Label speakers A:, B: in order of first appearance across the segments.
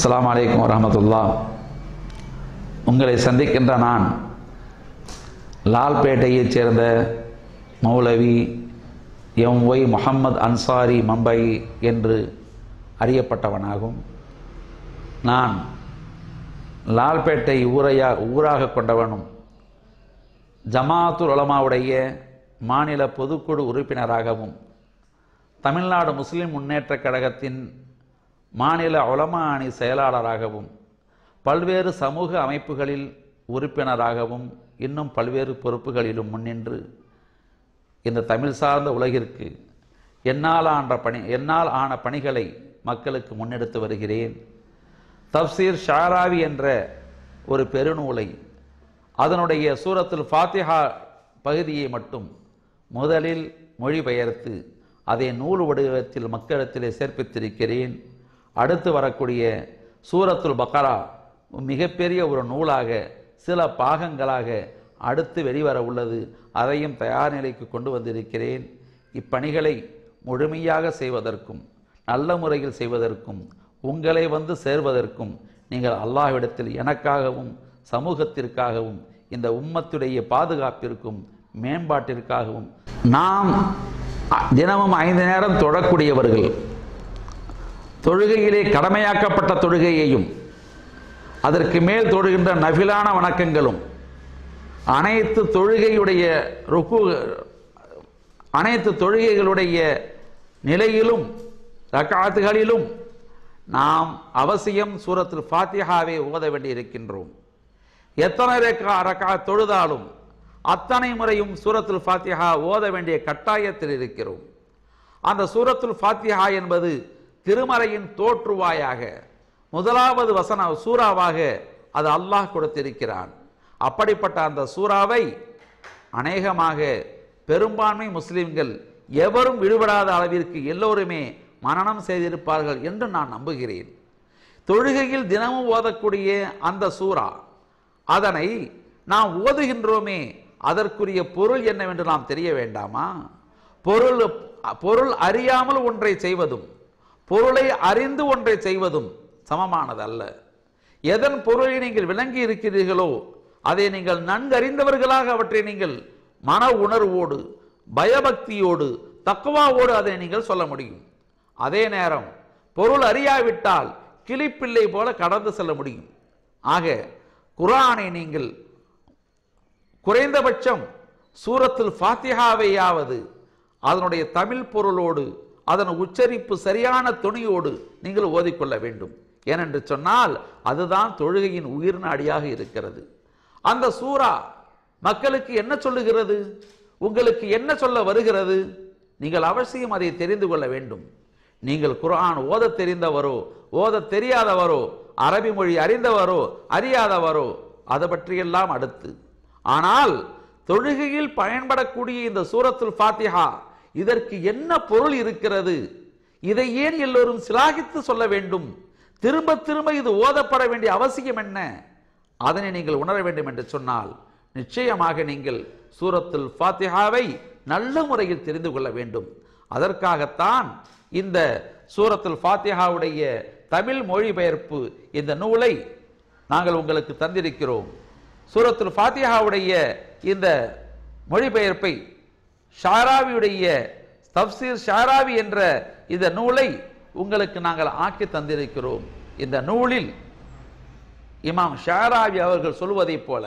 A: அஸ்லாம் வலைக்கம் வரமத்துல்லா உங்களை சந்திக்கின்ற நான் லால்பேட்டையைச் சேர்ந்த மௌலவி எம் ஒய் முகம்மது அன்சாரி மம்பை என்று அறியப்பட்டவனாகும் நான் லால்பேட்டை ஊரையா ஊராக கொண்டவனும் ஜமாத்துல் உலமாவுடைய மாநில பொதுக்குழு உறுப்பினராகவும் தமிழ்நாடு முஸ்லிம் முன்னேற்றக் கழகத்தின் மாநில உலமா அணி செயலாளராகவும் பல்வேறு சமூக அமைப்புகளில் உறுப்பினராகவும் இன்னும் பல்வேறு பொறுப்புகளிலும் முன்னின்று இந்த தமிழ் சார்ந்த உலகிற்கு என்னால் ஆன்ற பணி என்னால் ஆன பணிகளை மக்களுக்கு முன்னெடுத்து வருகிறேன் தப்சீர் ஷாராவி என்ற ஒரு பெருநூலை அதனுடைய சூரத்தில் ஃபாத்திஹா பகுதியை மட்டும் முதலில் மொழிபெயர்த்து அதை நூல் வடிவத்தில் மக்களிடத்திலே சேர்ப்பித்திருக்கிறேன் அடுத்து வரக்கூடிய சூரத்துல் பக்கரா மிகப்பெரிய ஒரு நூலாக சில பாகங்களாக அடுத்து வெளிவர உள்ளது அதையும் தயார் நிலைக்கு கொண்டு வந்திருக்கிறேன் இப்பணிகளை முழுமையாக செய்வதற்கும் நல்ல முறையில் செய்வதற்கும் உங்களை வந்து சேர்வதற்கும் நீங்கள் அல்லாஹ்விடத்தில் எனக்காகவும் சமூகத்திற்காகவும் இந்த உம்மத்துடைய பாதுகாப்பிற்கும் மேம்பாட்டிற்காகவும் நாம் தினமும் ஐந்து நேரம் தொடக்கூடியவர்கள் தொழுகையிலே கடமையாக்கப்பட்ட தொழுகையையும் அதற்கு மேல் தொழுகின்ற நபிலான வணக்கங்களும் அனைத்து தொழுகையுடைய ருக்கு அனைத்து தொழுகைகளுடைய நிலையிலும் ரக்காத்துகளிலும் நாம் அவசியம் சூரத்தில் ஃபாத்திஹாவை ஓத வேண்டியிருக்கின்றோம் எத்தனை ரக்கா ரக்கா தொழுதாலும் அத்தனை முறையும் சூரத்துல் ஃபாத்திஹா ஓத வேண்டிய கட்டாயத்தில் இருக்கிறோம் அந்த சூரத்துல் ஃபாத்திஹா என்பது திருமறையின் தோற்றுவாயாக முதலாவது வசன சூறாவாக அது அல்லாஹ் கொடுத்திருக்கிறான் அப்படிப்பட்ட அந்த சூறாவை அநேகமாக பெரும்பான்மை முஸ்லிம்கள் எவரும் விடுபடாத அளவிற்கு எல்லோருமே மரணம் செய்திருப்பார்கள் என்று நான் நம்புகிறேன் தொழுகையில் தினமும் ஓதக்கூடிய அந்த சூறா அதனை நாம் ஓதுகின்றோமே அதற்குரிய பொருள் என்னவென்று நாம் தெரிய வேண்டாமா பொருள் பொருள் அறியாமல் ஒன்றை செய்வதும் பொருளை அறிந்து ஒன்றை செய்வதும் சமமானது அல்ல எதன் பொருளை நீங்கள் விளங்கி இருக்கிறீர்களோ அதை நீங்கள் நன்கறிந்தவர்களாக அவற்றை நீங்கள் மன உணர்வோடு பயபக்தியோடு தக்குவாவோடு அதை நீங்கள் சொல்ல முடியும் அதே நேரம் பொருள் அறியாவிட்டால் கிளிப்பிள்ளை போல கடந்து செல்ல முடியும் ஆக குரானை நீங்கள் குறைந்தபட்சம் சூரத்தில் ஃபாத்திஹாவையாவது அதனுடைய தமிழ் பொருளோடு அதன் உச்சரிப்பு சரியான துணியோடு நீங்கள் ஓதிக்கொள்ள வேண்டும் ஏனென்று சொன்னால் அதுதான் தொழுகையின் உயிர் நாடியாக இருக்கிறது அந்த சூறா மக்களுக்கு என்ன சொல்லுகிறது உங்களுக்கு என்ன சொல்ல வருகிறது நீங்கள் அவசியம் அதை தெரிந்து கொள்ள வேண்டும் நீங்கள் குரான் ஓத தெரிந்தவரோ ஓத தெரியாதவரோ அரபி மொழி அறிந்தவரோ அறியாதவரோ அதை பற்றியெல்லாம் அடுத்து ஆனால் தொழுகையில் பயன்படக்கூடிய இந்த சூரத்துல் ஃபாத்திஹா இதற்கு என்ன பொருள் இருக்கிறது இதை ஏன் எல்லோரும் சிலாகித்து சொல்ல வேண்டும் திரும்ப திரும்ப இது ஓதப்பட வேண்டிய அவசியம் என்ன அதனை நீங்கள் உணர வேண்டும் என்று சொன்னால் நிச்சயமாக நீங்கள் சூரத்துல் ஃபாத்திஹாவை நல்ல முறையில் தெரிந்து கொள்ள வேண்டும் அதற்காகத்தான் இந்த சூரத்துல் ஃபாத்திஹாவுடைய தமிழ் மொழிபெயர்ப்பு இந்த நூலை நாங்கள் உங்களுக்கு தந்திருக்கிறோம் சூரத்துல் ஃபாத்திஹாவுடைய இந்த மொழிபெயர்ப்பை ஷாராவியுடைய தப்சீர் ஷாராவி என்ற இந்த நூலை உங்களுக்கு நாங்கள் ஆக்கி தந்திருக்கிறோம் இந்த நூலில் இமாம் ஷாராவி அவர்கள் சொல்வதைப் போல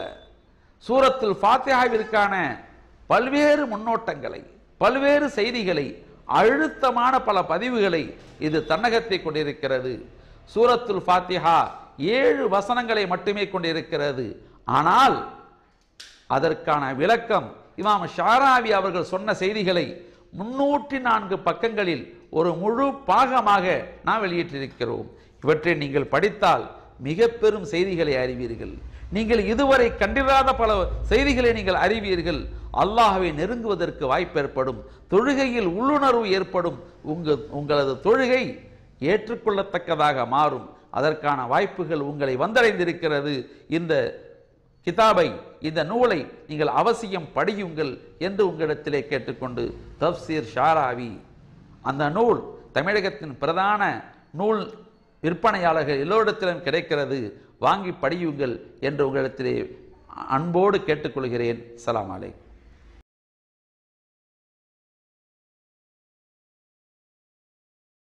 A: சூரத்தில் ஃபாத்தியாவிற்கான பல்வேறு முன்னோட்டங்களை பல்வேறு செய்திகளை அழுத்தமான பல பதிவுகளை இது தன்னகத்தை கொண்டிருக்கிறது சூரத்துல் ஃபாத்திஹா ஏழு வசனங்களை மட்டுமே கொண்டிருக்கிறது ஆனால் அதற்கான விளக்கம் இமாம் ஷாராவி அவர்கள் சொன்ன செய்திகளை முன்னூற்றி நான்கு பக்கங்களில் ஒரு முழு பாகமாக நாம் வெளியிட்டிருக்கிறோம் இவற்றை நீங்கள் படித்தால் மிக பெரும் செய்திகளை அறிவீர்கள் நீங்கள் இதுவரை கண்டிராத பல செய்திகளை நீங்கள் அறிவீர்கள் அல்லாஹை நெருங்குவதற்கு வாய்ப்பு ஏற்படும் தொழுகையில் உள்ளுணர்வு ஏற்படும் உங்கள் உங்களது தொழுகை ஏற்றுக்கொள்ளத்தக்கதாக மாறும் அதற்கான வாய்ப்புகள் உங்களை வந்தடைந்திருக்கிறது இந்த கிதாபை இந்த நூலை நீங்கள் அவசியம் படியுங்கள் என்று உங்களிடத்திலே கேட்டுக்கொண்டு தப்சீர் ஷாராவி அந்த நூல் தமிழகத்தின் பிரதான நூல் விற்பனையாளர்கள் எல்லோரிடத்திலும் கிடைக்கிறது வாங்கி படியுங்கள் என்று உங்களிடத்திலே அன்போடு கேட்டுக்கொள்கிறேன் சலாம் அலைக்கும்